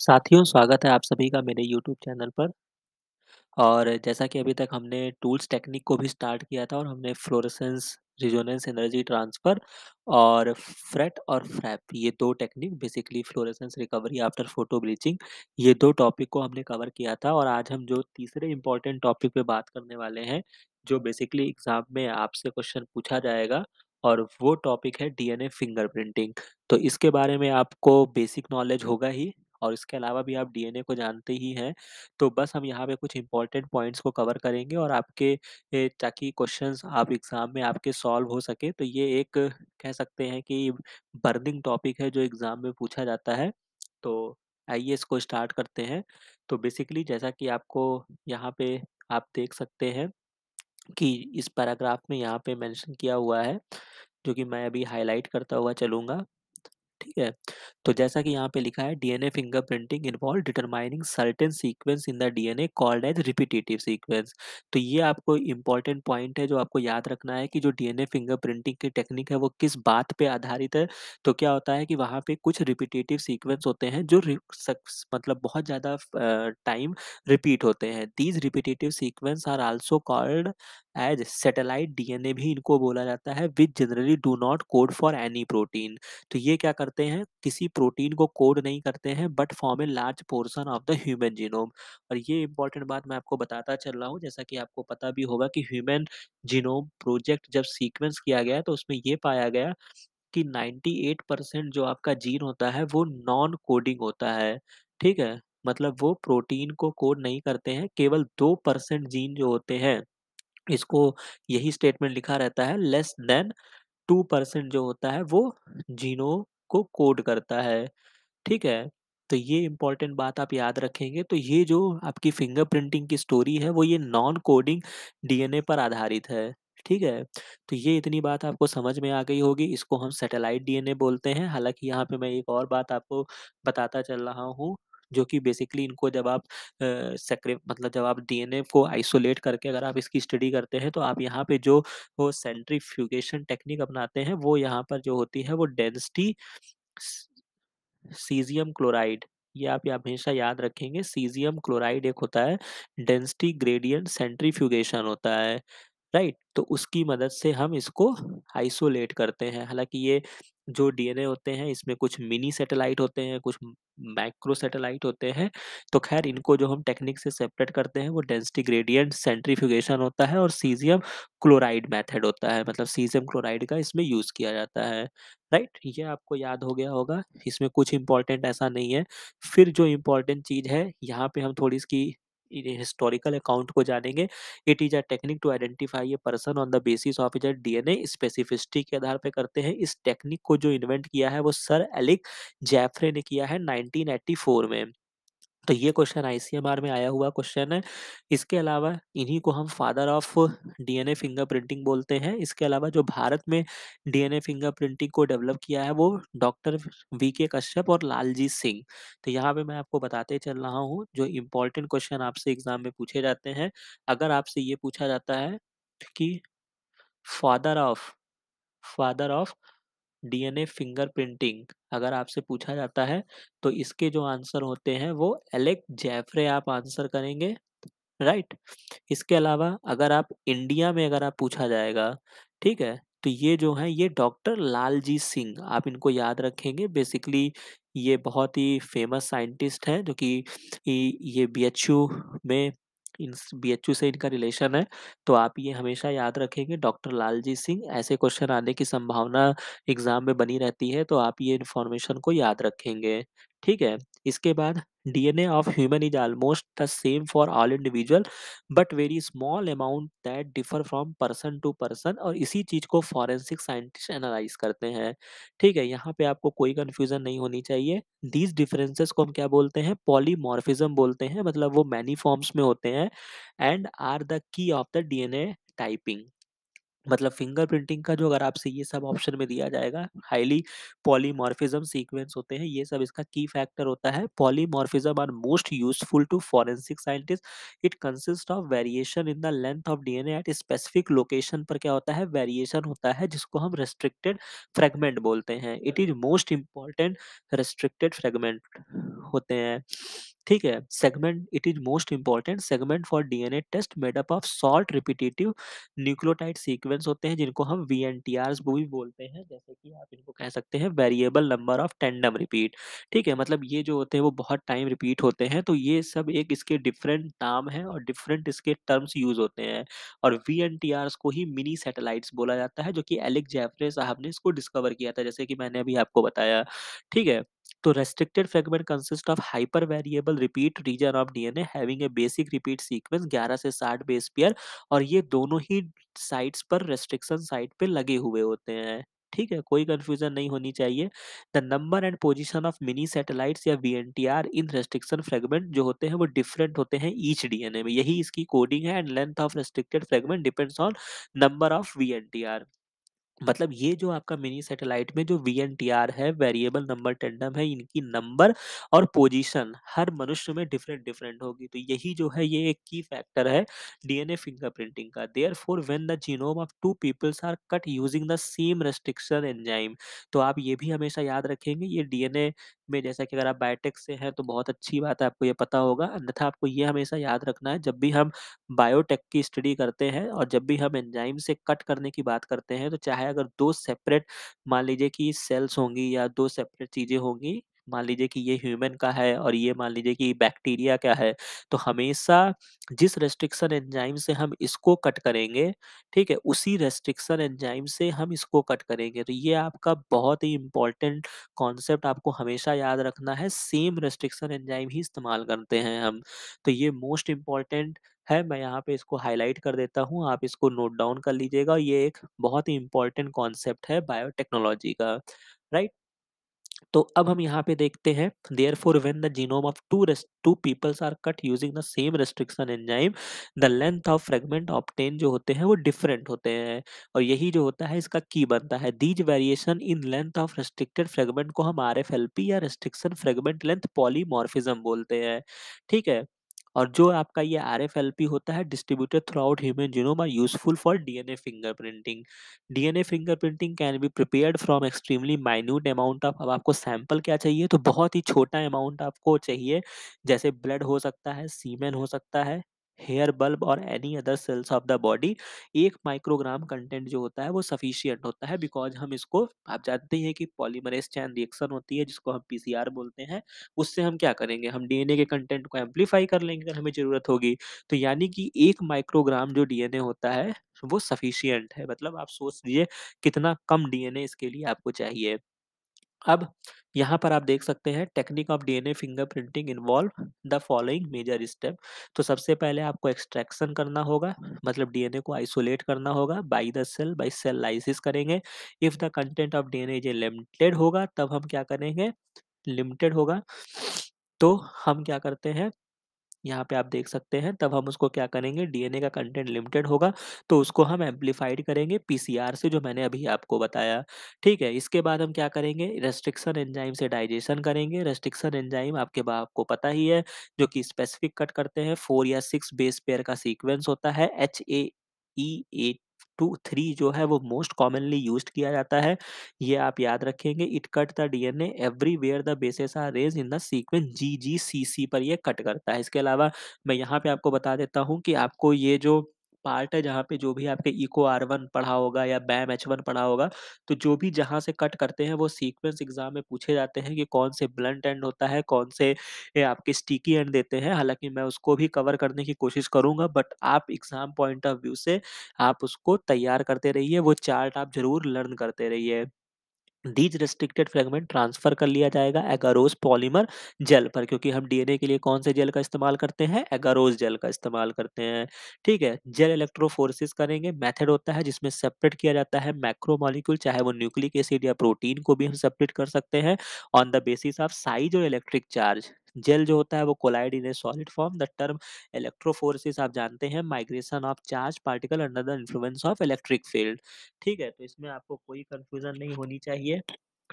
साथियों स्वागत है आप सभी का मेरे यूट्यूब चैनल पर और जैसा कि अभी तक हमने टूल्स टेक्निक को भी स्टार्ट किया था और हमने फ्लोरेसेंस रिजोनेंस एनर्जी ट्रांसफ़र और फ्रेट और फ्रैप ये दो technique basically fluorescence recovery after photo bleaching ये दो टॉपिक को हमने कवर किया था और आज हम जो तीसरे इम्पॉर्टेंट टॉपिक पे बात करने वाले हैं जो बेसिकली एग्ज़ाम में आपसे क्वेश्चन पूछा जाएगा और वो टॉपिक है डीएनए फिंगरप्रिंटिंग तो इसके बारे में आपको बेसिक नॉलेज होगा ही और इसके अलावा भी आप डीएनए को जानते ही हैं, तो बस हम यहाँ पे कुछ इम्पोर्टेंट पॉइंट्स को कवर करेंगे और आपके ताकि क्वेश्चंस आप एग्ज़ाम में आपके सॉल्व हो सके। तो ये एक कह सकते हैं कि बर्निंग टॉपिक है जो एग्ज़ाम में पूछा जाता है। तो आइए इसको स्टार्ट करते हैं। तो बेसिकली जैसा कि आपको यहाँ पे आप देख सकते हैं कि इस पैराग्राफ में यहाँ पे मेंशन किया हुआ है, जो कि मैं अभी हाईलाइट करता हुआ चलूँगा। ठीक है तो जैसा कि यहाँ पे लिखा है DNA fingerprinting involve determining certain sequence in the DNA called as repetitive sequence तो ये आपको इंपॉर्टेंट पॉइंट है जो आपको याद रखना है कि जो डीएनए फिंगरप्रिंटिंग की टेक्निक है वो किस बात पे आधारित है तो क्या होता है कि वहाँ पे कुछ रिपीटेटिव सीक्वेंस होते हैं जो मतलब बहुत ज़्यादा टाइम रिपीट होते हैं these repetitive sequence are also called as satellite DNA भी इनको बोला जाता है which generally do not code for any protein तो ये क्या करते हैं किसी प्रोटीन को कोड नहीं करते हैं but form a large portion of the human genome और ये इंपॉर्टेंट बात मैं आपको बताता चल रहा हूँ जैसा कि आपको पता भी होगा कि ह्यूमन जीनोम प्रोजेक्ट जब सीक्वेंस किया गया तो उसमें ये पाया गया कि 98 परसेंट जो आपका जीन होता है वो नॉन कोडिंग होता है ठीक है मतलब वो प्रोटीन को कोड नहीं करते हैं केवल दो परसेंट जीन जो होते हैं इसको यही स्टेटमेंट लिखा रहता है लेस देन टू परसेंट जो होता है वो जीनो को कोड करता है ठीक है तो ये इम्पॉर्टेंट बात आप याद रखेंगे तो ये जो आपकी फिंगर प्रिंटिंग की स्टोरी है वो ये नॉन कोडिंग डीएनए पर आधारित है ठीक है तो ये इतनी बात आपको समझ में आ गई होगी इसको हम सैटेलाइट डीएनए बोलते हैं हालांकि यहाँ पे मैं एक और बात आपको बताता चल रहा हूँ जो कि बेसिकली इनको जब आप सेक्रे मतलब जब आप डीएनए को आइसोलेट करके अगर आप इसकी स्टडी करते हैं तो आप यहाँ पे जो वो सेंट्रीफ्यूगेशन टेक्निक अपनाते हैं वो यहाँ पर जो होती है वो डेंसिटी सीजियम क्लोराइड ये आप हमेशा याद रखेंगे सीजियम क्लोराइड एक होता है डेंसिटी ग्रेडियंट सेंट्रीफ्यूगेशन होता है राइट right? तो उसकी मदद से हम इसको आइसोलेट करते हैं हालांकि ये जो डीएनए होते हैं इसमें कुछ मिनी सैटेलाइट होते हैं कुछ माइक्रो सैटेलाइट होते हैं तो खैर इनको जो हम टेक्निक से सेपरेट करते हैं वो डेंसिटी ग्रेडियंट सेंट्रीफ्यूगेशन होता है और सीजियम क्लोराइड मेथड होता है मतलब सीजियम क्लोराइड का इसमें यूज़ किया जाता है राइट ये आपको याद हो गया होगा इसमें कुछ इंपॉर्टेंट ऐसा नहीं है फिर जो इम्पोर्टेंट चीज़ है यहाँ पे हम थोड़ी इसकी हिस्टोरिकल अकाउंट को जानेंगे it is a technique to identify a person on the basis of its DNA specificity के आधार पर करते हैं इस टेक्निक को जो इन्वेंट किया है वो सर एलिक जैफरे ने किया है 1984 में तो ये क्वेश्चन आईसीएमआर में आया हुआ क्वेश्चन है इसके अलावा इन्हीं को हम फादर ऑफ डीएनए फिंगरप्रिंटिंग बोलते हैं इसके अलावा जो भारत में डीएनए फिंगरप्रिंटिंग को डेवलप किया है वो डॉक्टर वी के कश्यप और लालजीत सिंह तो यहाँ पे मैं आपको बताते चल रहा हूँ जो इम्पोर्टेंट क्वेश्चन आपसे एग्जाम में पूछे जाते हैं अगर आपसे ये पूछा जाता है कि father of father of DNA fingerprinting अगर आपसे पूछा जाता है तो इसके जो आंसर होते हैं वो एलेक जैफरे आप आंसर करेंगे राइट इसके अलावा अगर आप इंडिया में अगर आप पूछा जाएगा ठीक है तो ये जो है ये डॉक्टर लालजी सिंह आप इनको याद रखेंगे बेसिकली ये बहुत ही फेमस साइंटिस्ट हैं जो कि ये बीएचयू में बी एच से इनका रिलेशन है तो आप ये हमेशा याद रखेंगे डॉक्टर लालजी सिंह ऐसे क्वेश्चन आने की संभावना एग्जाम में बनी रहती है तो आप ये इन्फॉर्मेशन को याद रखेंगे ठीक है इसके बाद DNA of human is almost the same for all individual but very small amount that differ from person to person और इसी चीज को फॉरेंसिक साइंटिस्ट एनालाइज करते हैं ठीक है यहाँ पे आपको कोई कंफ्यूजन नहीं होनी चाहिए दीज डिफरेंसेस को हम क्या बोलते हैं पॉलीमॉर्फिज्म बोलते हैं मतलब वो मैनी फॉर्म्स में होते हैं and are the key of the a typing मतलब फिंगर प्रिंटिंग का जो अगर आपसे ये सब ऑप्शन में दिया जाएगा हाईली पॉलीमॉर्फिज्म सीक्वेंस होते हैं ये सब इसका की फैक्टर होता है polymorphism are most useful to forensic scientist it consist of variation in the length of DNA at specific location पर क्या होता है वेरिएशन होता है जिसको हम रेस्ट्रिक्टेड फ्रेगमेंट बोलते हैं it is most important restricted fragment होते हैं ठीक है segment it is most important segment for DNA test made up of short repetitive nucleotide sequence students होते हैं जिनको हम वी एन टी आर भी बोलते हैं जैसे कि आप इनको कह सकते हैं variable number of tandem repeat ठीक है मतलब ये जो होते हैं वो बहुत टाइम रिपीट होते हैं तो ये सब एक इसके डिफरेंट नाम है और डिफरेंट इसके टर्म्स यूज होते हैं और वी एन टी आर को ही मिनी सैटेलाइट्स बोला जाता है जो कि एलेक्स जैफरे साहब ने इसको डिस्कवर किया था जैसे कि मैंने अभी आपको बताया ठीक है तो restricted fragment of hyper variable repeat region of DNA having a basic repeat sequence 11 से 60 बेस पेयर और ये दोनों ही साइट्स पर रेस्ट्रिक्शन साइट पे लगे हुए होते हैं ठीक है कोई कंफ्यूजन नहीं होनी चाहिए the number and position of minisatellite या वी इन रेस्ट्रिक्शन फ्रेगमेंट जो होते हैं वो डिफरेंट होते हैं ईच डीएनए में यही इसकी कोडिंग है and length of restricted fragment depends on number of V मतलब ये जो आपका मिनी सैटेलाइट में जो वी एन टी आर है वेरिएबल नंबर टेंडम है इनकी नंबर और पोजीशन हर मनुष्य में डिफरेंट डिफरेंट होगी तो यही जो है ये एक की फैक्टर है डीएनए फिंगरप्रिंटिंग का therefore when the genome of two peoples are cut using the same restriction enzyme तो आप ये भी हमेशा याद रखेंगे ये डीएनए में जैसा कि अगर आप बायोटेक से हैं तो बहुत अच्छी बात है आपको ये पता होगा अन्यथा आपको ये हमेशा याद रखना है जब भी हम बायोटेक की स्टडी करते हैं और जब भी हम एंजाइम से कट करने की बात करते हैं तो चाहे अगर दो सेपरेट मान लीजिए कि सेल्स होंगी या दो सेपरेट चीज़ें होंगी मान लीजिए कि ये ह्यूमन का है और ये मान लीजिए कि बैक्टीरिया का है तो हमेशा जिस रेस्ट्रिक्शन एंजाइम से हम इसको कट करेंगे ठीक है उसी रेस्ट्रिक्शन एंजाइम से हम इसको कट करेंगे तो ये आपका बहुत ही इंपॉर्टेंट कॉन्सेप्ट आपको हमेशा याद रखना है सेम रेस्ट्रिक्शन एंजाइम ही इस्तेमाल करते हैं हम तो ये मोस्ट इम्पॉर्टेंट है मैं यहाँ पे इसको हाईलाइट कर देता हूँ आप इसको नोट डाउन कर लीजिएगा ये एक बहुत ही इंपॉर्टेंट कॉन्सेप्ट है बायोटेक्नोलॉजी का राइट तो अब हम यहाँ पे देखते हैं therefore when the genome of two two peoples are cut using the same restriction enzyme the length of fragment obtain जो होते हैं वो डिफरेंट होते हैं और यही जो होता है इसका की बनता है these variation in length of restricted fragment को हम आर या रेस्ट्रिक्शन फ्रेगमेंट लेंथ पॉलीमॉर्फिज्म बोलते हैं ठीक है और जो आपका ये आर एफ एल पी होता है distributed throughout human genome are useful for D D N A fingerprinting N A fingerprinting can be prepare from extremely minute amount of अब आपको सैंपल क्या चाहिए तो बहुत ही छोटा amount आपको चाहिए जैसे ब्लड हो सकता है सीमेन हो सकता है हेयर बल्ब और any other cells of the body एक माइक्रोग्राम कंटेंट जो होता है वो सफिशियंट होता है बिकॉज हम इसको आप जानते हैं कि पॉलीमरेज चैन रिएक्शन होती है जिसको हम पी बोलते हैं उससे हम क्या करेंगे हम डी के कंटेंट को एम्पलीफाई कर लेंगे अगर हमें जरूरत होगी तो यानी कि एक माइक्रोग्राम जो डी होता है वो सफिशियंट है मतलब आप सोच लीजिए कितना कम डी इसके लिए आपको चाहिए अब यहाँ पर आप देख सकते हैं technique of DNA fingerprinting involve the following major step तो सबसे पहले आपको एक्सट्रैक्शन करना होगा मतलब डीएनए को आइसोलेट करना होगा by the cell by cell lysis करेंगे if the content of DNA in limited होगा तब हम क्या करेंगे लिमिटेड होगा तो हम क्या करते हैं यहाँ पे आप देख सकते हैं तब हम उसको क्या करेंगे डीएनए का कंटेंट लिमिटेड होगा तो उसको हम एम्पलीफाइड करेंगे पीसीआर से जो मैंने अभी आपको बताया ठीक है इसके बाद हम क्या करेंगे रेस्ट्रिक्शन एंजाइम से डाइजेशन करेंगे रेस्ट्रिक्शन एंजाइम आपके बाप को पता ही है जो कि स्पेसिफिक कट करते हैं फोर या सिक्स बेस पेयर का सीक्वेंस होता है H A E A two three जो है वो मोस्ट कॉमनली यूज किया जाता है ये आप याद रखेंगे it cut the DNA everywhere the basis are raise in the sequence G G C C पर ये कट करता है इसके अलावा मैं यहाँ पे आपको बता देता हूँ कि आपको ये जो पार्ट है जहाँ पे जो भी आपके इको आर वन पढ़ा होगा या बैम एच वन पढ़ा होगा, तो जो भी जहाँ से कट करते हैं वो सीक्वेंस एग्ज़ाम में पूछे जाते हैं कि कौन से ब्लंट एंड होता है, कौन से आपके स्टिकी एंड देते हैं। हालाँकि मैं उसको भी कवर करने की कोशिश करूँगा बट आप एग्ज़ाम पॉइंट ऑफ व्यू से आप उसको तैयार करते रहिए, वो चार्ट आप ज़रूर लर्न करते रहिए। डीज रेस्ट्रिक्टेड फ्रेगमेंट ट्रांसफर कर लिया जाएगा एगारोज पॉलीमर जेल पर क्योंकि हम डीएनए के लिए कौन से जेल का इस्तेमाल करते हैं एगारोज जेल का इस्तेमाल करते हैं ठीक है जेल इलेक्ट्रोफोर्सिस करेंगे मेथड होता है जिसमें सेपरेट किया जाता है मैक्रोमोलिक्यूल चाहे वो न्यूक्लिक एसिड या प्रोटीन को भी हम सेपरेट कर सकते हैं on the basis of size और इलेक्ट्रिक चार्ज जेल जो होता है वो colloid in a solid form the term electrophoresis आप जानते हैं migration of charge particle under the influence of electric field ठीक है तो इसमें आपको कोई कंफ्यूजन नहीं होनी चाहिए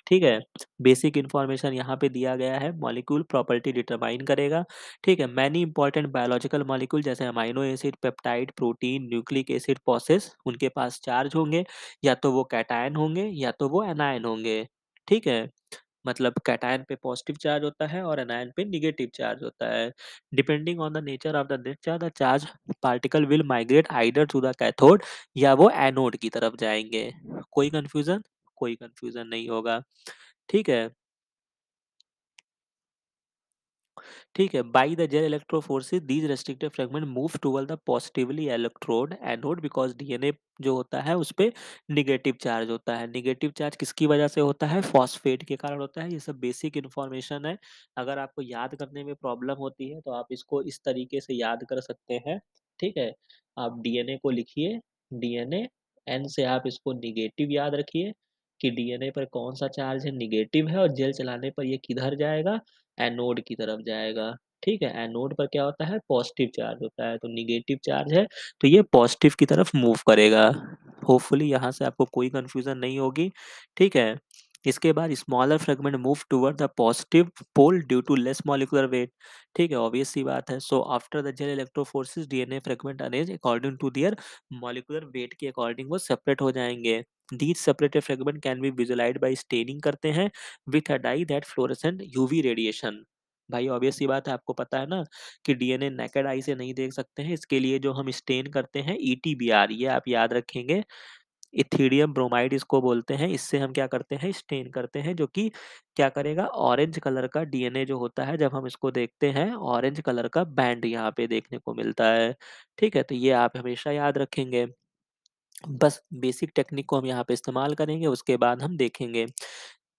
ठीक है बेसिक इन्फॉर्मेशन यहाँ पे दिया गया है मॉलिक्यूल प्रॉपर्टी डिटरमाइन करेगा ठीक है मैनी इंपॉर्टेंट बायोलॉजिकल मॉलिक्यूल जैसे amino acid peptide protein nucleic acid process उनके पास चार्ज होंगे या तो वो कैटायन होंगे या तो वो एनायन होंगे ठीक है मतलब कैटायन पे पॉजिटिव चार्ज होता है और एनायन पे निगेटिव चार्ज होता है depending on the nature of the nature the charge particle will migrate either to the cathode या वो एनोड की तरफ जाएंगे कोई कन्फ्यूजन कोई कन्फ्यूजन नहीं होगा ठीक है ठीक है by the gel electrophoresis these restricted fragment move toward the positively electrode anode because dna जो होता है उस पर निगेटिव चार्ज होता है निगेटिव चार्ज किसकी वजह से होता है फॉस्फेट के कारण होता है ये सब बेसिक इन्फॉर्मेशन है अगर आपको याद करने में प्रॉब्लम होती है तो आप इसको इस तरीके से याद कर सकते हैं ठीक है आप डीएनए को लिखिए डीएनए एन से आप इसको निगेटिव याद रखिए कि डीएनए पर कौन सा चार्ज है निगेटिव है और जेल चलाने पर ये किधर जाएगा एनोड की तरफ जाएगा ठीक है एनोड पर क्या होता है पॉजिटिव चार्ज होता है तो निगेटिव चार्ज है तो ये पॉजिटिव की तरफ मूव करेगा होपफुली यहाँ से आपको कोई कन्फ्यूज़न नहीं होगी ठीक है इसके बाद smaller fragment move toward the positive pole due to less molecular weight ठीक है ऑब्वियस सी बात है so after the gel electrophoresis DNA fragment arrange according to their molecular weight के अकॉर्डिंग वो सेपरेट हो जाएंगे these separated fragment can be visualised by staining करते हैं with a dye that fluorescent UV radiation भाई ऑब्वियस ही बात है आपको पता है ना कि डीएनए नेकेड आई से नहीं देख सकते हैं इसके लिए जो हम स्टेन करते हैं ईटीबीआर e ये आप याद रखेंगे इथीडियम ब्रोमाइड इसको बोलते हैं इससे हम क्या करते हैं स्टेन करते हैं जो कि क्या करेगा ऑरेंज कलर का डीएनए जो होता है जब हम इसको देखते हैं ऑरेंज कलर का बैंड यहाँ पे देखने को मिलता है ठीक है तो ये आप हमेशा याद रखेंगे बस बेसिक टेक्निक को हम यहाँ पे इस्तेमाल करेंगे उसके बाद हम देखेंगे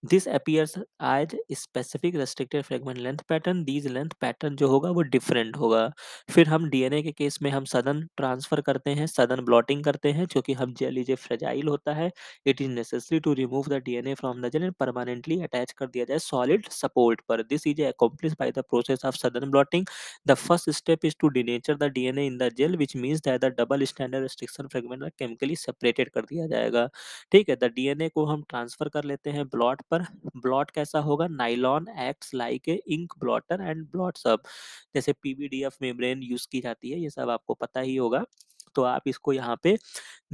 this appears as specific restricted fragment length pattern these length pattern जो होगा वो डिफरेंट होगा फिर हम डीएनए के केस में हम सदन ट्रांसफर करते हैं सदन ब्लॉटिंग करते हैं जो कि हम जेल इज फ्रेजाइल होता है it is necessary to remove the D N A from the gel and permanently attach कर दिया जाए सॉलिड सपोर्ट पर this is accomplish by the process of southern blotting the first step is to denature the DNA in the gel which means that the double standard restriction fragment chemically separated कर दिया जाएगा ठीक है the DNA को हम transfer कर लेते हैं ब्लॉट पर ब्लॉट कैसा होगा nylon acts like a ink blotter and blot सब जैसे पीबीडीएफ मेम्ब्रेन यूज की जाती है ये सब आपको पता ही होगा तो आप इसको यहाँ पे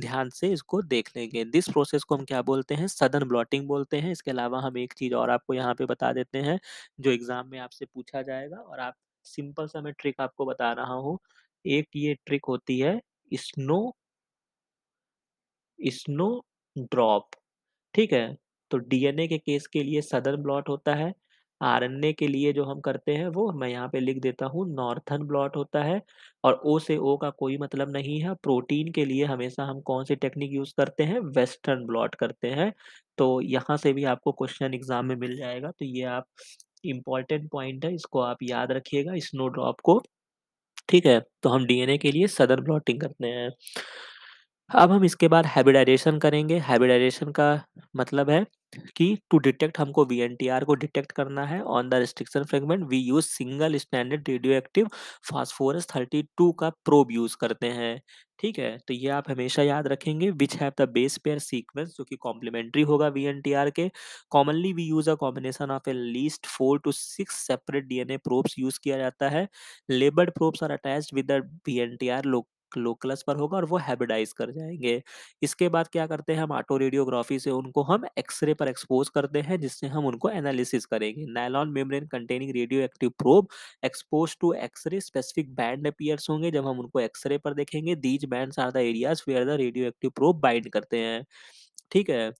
ध्यान से इसको देख लेंगे दिस प्रोसेस को हम क्या बोलते हैं सदन ब्लॉटिंग बोलते हैं इसके अलावा हम एक चीज़ और आपको यहाँ पे बता देते हैं जो एग्जाम में आपसे पूछा जाएगा और आप सिंपल सा मैं ट्रिक आपको बता रहा हूँ एक ये ट्रिक होती है स्नो स्नो ड्रॉप ठीक है तो डीएनए के केस के लिए सदर्न ब्लॉट होता है आरएनए के लिए जो हम करते हैं वो मैं यहाँ पे लिख देता हूँ नॉर्थन ब्लॉट होता है और ओ से ओ का कोई मतलब नहीं है प्रोटीन के लिए हमेशा हम कौन सी टेक्निक यूज़ करते हैं वेस्टर्न ब्लॉट करते हैं तो यहाँ से भी आपको क्वेश्चन एग्जाम में मिल जाएगा तो ये आप इम्पॉर्टेंट पॉइंट है इसको आप याद रखिएगा स्नो ड्रॉप को ठीक है तो हम डीएनए के लिए सदर ब्लॉटिंग करते हैं अब हम इसके बाद हैबिडाइजेशन करेंगे हैबिडाइजेशन का मतलब है कि टू डिटेक्ट हमको वी को डिटेक्ट करना है on the restriction fragment we use single standard radioactive phosphorus 32 का प्रोब यूज करते हैं ठीक है तो ये आप हमेशा याद रखेंगे which have the base pair sequence जो कि कॉम्प्लीमेंट्री होगा वी के commonly we use a combination of a least four to six separate DNA probes use किया जाता है labelled probes are attach with the V N T R locus पर होगा और वो हैबिडाइज कर जाएंगे इसके बाद क्या करते हैं हम ऑटो रेडियोग्राफी से उनको हम एक्सरे पर एक्सपोज करते हैं जिससे हम उनको एनालिसिस करेंगे nylon membrane containing radioactive probe expose to X-ray specific band appears होंगे जब हम उनको एक्सरे पर देखेंगे these band are the areas where the radioactive probe bind करते हैं ठीक है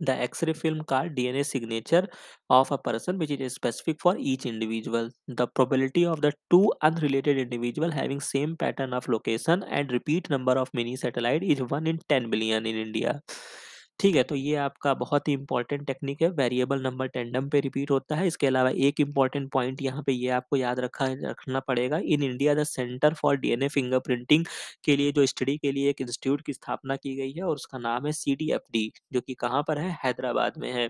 the x-ray film card dna signature of a person which is specific for each individual the probability of the two unrelated individual having same pattern of location and repeat number of mini satellite is 1 in 10 billion in india ठीक है तो ये आपका बहुत ही important technique है variable number tandem पे repeat होता है इसके अलावा एक इंपॉर्टेंट पॉइंट यहाँ पे ये आपको याद रखा रखना पड़ेगा in India the centre for DNA fingerprinting के लिए जो स्टडी के लिए एक इंस्टीट्यूट की स्थापना की गई है और उसका नाम है सी जो कि कहाँ पर है हैदराबाद में है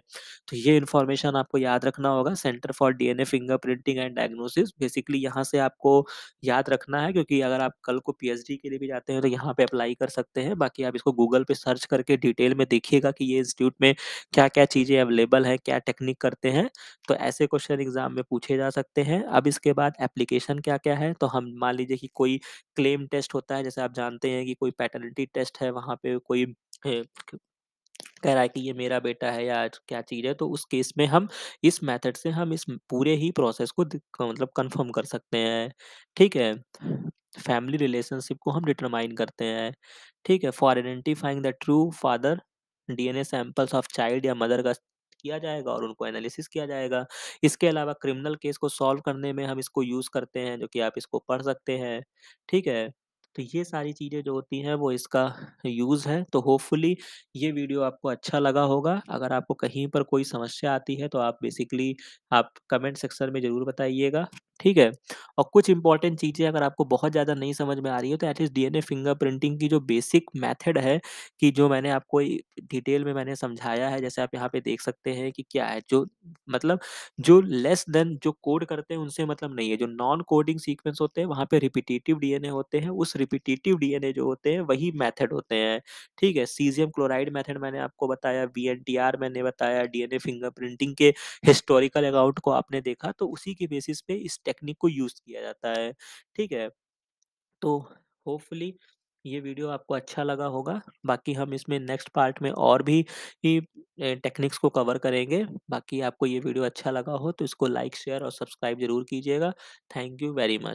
तो ये इन्फॉर्मेशन आपको याद रखना होगा centre for fingerprinting and diagnosis basically यहाँ से आपको याद रखना है क्योंकि अगर आप कल को डी के लिए भी जाते हैं तो यहाँ पे अप्लाई कर सकते हैं बाकी आप इसको गूगल पे सर्च करके डिटेल में देखिए देखिएगा कि ये इंस्टीट्यूट में क्या क्या चीज़ें अवेलेबल है क्या टेक्निक करते हैं तो ऐसे क्वेश्चन एग्जाम में पूछे जा सकते हैं अब इसके बाद एप्लीकेशन क्या क्या है तो हम मान लीजिए कि कोई क्लेम टेस्ट होता है जैसे आप जानते हैं कि कोई पैटर्निटी टेस्ट है वहाँ पे कोई कह रहा है कि ये मेरा बेटा है या क्या चीज़ है तो उस केस में हम इस मेथड से हम इस पूरे ही प्रोसेस को मतलब कंफर्म कर सकते हैं ठीक है फैमिली रिलेशनशिप को हम डिटरमाइन करते हैं ठीक है for identifying the true father DNA samples of child या मदर का किया जाएगा और उनको एनालिसिस किया जाएगा इसके अलावा क्रिमिनल केस को सॉल्व करने में हम इसको यूज़ करते हैं जो कि आप इसको पढ़ सकते हैं ठीक है तो ये सारी चीज़ें जो होती हैं वो इसका यूज़ है तो होपफुली ये वीडियो आपको अच्छा लगा होगा अगर आपको कहीं पर कोई समस्या आती है तो आप बेसिकली आप कमेंट सेक्शन में ज़रूर बताइएगा ठीक है? और कुछ इंपॉर्टेंट चीज़ें अगर आपको बहुत ज़्यादा नहीं समझ में आ रही है तो एटलीस्ट डीएनए फिंगरप्रिंटिंग की जो बेसिक मेथड है कि जो मैंने आपको डिटेल में मैंने समझाया है, जैसे आप यहाँ पे देख सकते हैं कि क्या है जो मतलब जो लेस देन जो कोड करते हैं उनसे मतलब नहीं है, जो नॉन कोडिंग सीक्वेंस होते हैं वहाँ पे एन ए होते हैं, उस एन ए जो होते हैं वही मैथड होते हैं, ठीक है? सीज़ियम क्लोराइड मैथड मैंने आपको बताया, आर मैंने बताया, फिंगर फिंगरप्रिंटिंग के हिस्टोरिकल अकाउंट को आपने देखा तो उसी के बेसिस पे इस टेक्निक को यूज़ किया जाता है, ठीक है? तो होपफुली ये वीडियो आपको अच्छा लगा होगा, बाकी हम इसमें नेक्स्ट पार्ट में और भी टेक्निक्स को कवर करेंगे। बाकी आपको ये वीडियो अच्छा लगा हो तो इसको लाइक, शेयर और सब्सक्राइब ज़रूर कीजिएगा। Thank you very much.